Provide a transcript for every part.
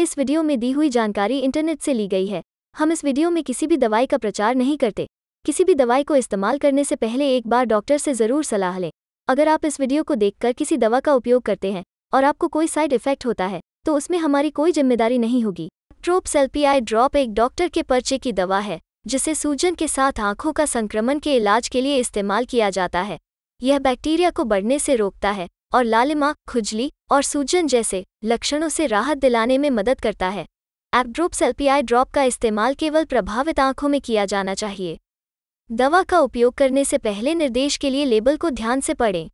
इस वीडियो में दी हुई जानकारी इंटरनेट से ली गई है हम इस वीडियो में किसी भी दवाई का प्रचार नहीं करते किसी भी दवाई को इस्तेमाल करने से पहले एक बार डॉक्टर से ज़रूर सलाह लें अगर आप इस वीडियो को देखकर किसी दवा का उपयोग करते हैं और आपको कोई साइड इफेक्ट होता है तो उसमें हमारी कोई जिम्मेदारी नहीं होगी ट्रोप सेल्पीआई ड्रॉप एक डॉक्टर के पर्चे की दवा है जिसे सूजन के साथ आंखों का संक्रमण के इलाज के लिए इस्तेमाल किया जाता है यह बैक्टीरिया को बढ़ने से रोकता है और लालिमा खुजली और सूजन जैसे लक्षणों से राहत दिलाने में मदद करता है एपड्रोप्स एलपीआई ड्रॉप का इस्तेमाल केवल प्रभावित आंखों में किया जाना चाहिए दवा का उपयोग करने से पहले निर्देश के लिए लेबल को ध्यान से पढ़ें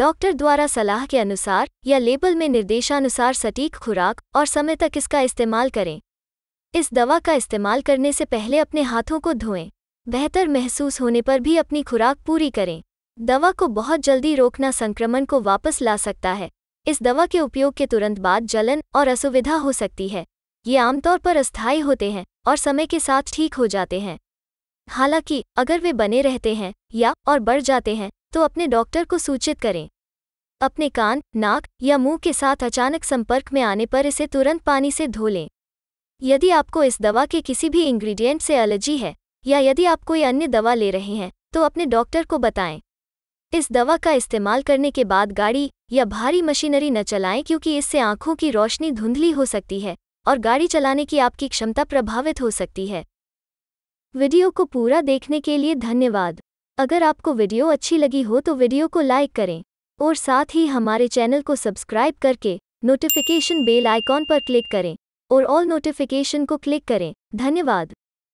डॉक्टर द्वारा सलाह के अनुसार या लेबल में निर्देशानुसार सटीक खुराक और समय तक इसका इस्तेमाल करें इस दवा का इस्तेमाल करने से पहले अपने हाथों को धोएं बेहतर महसूस होने पर भी अपनी खुराक पूरी करें दवा को बहुत जल्दी रोकना संक्रमण को वापस ला सकता है इस दवा के उपयोग के तुरंत बाद जलन और असुविधा हो सकती है ये आमतौर पर अस्थायी होते हैं और समय के साथ ठीक हो जाते हैं हालांकि अगर वे बने रहते हैं या और बढ़ जाते हैं तो अपने डॉक्टर को सूचित करें अपने कान नाक या मुंह के साथ अचानक संपर्क में आने पर इसे तुरंत पानी से धो लें यदि आपको इस दवा के किसी भी इंग्रेडिएंट से एलर्जी है या यदि आप कोई अन्य दवा ले रहे हैं तो अपने डॉक्टर को बताएं इस दवा का इस्तेमाल करने के बाद गाड़ी या भारी मशीनरी न चलाएं क्योंकि इससे आंखों की रोशनी धुंधली हो सकती है और गाड़ी चलाने की आपकी क्षमता प्रभावित हो सकती है वीडियो को पूरा देखने के लिए धन्यवाद अगर आपको वीडियो अच्छी लगी हो तो वीडियो को लाइक करें और साथ ही हमारे चैनल को सब्सक्राइब करके नोटिफिकेशन बेल आइकॉन पर क्लिक करें और ऑल नोटिफिकेशन को क्लिक करें धन्यवाद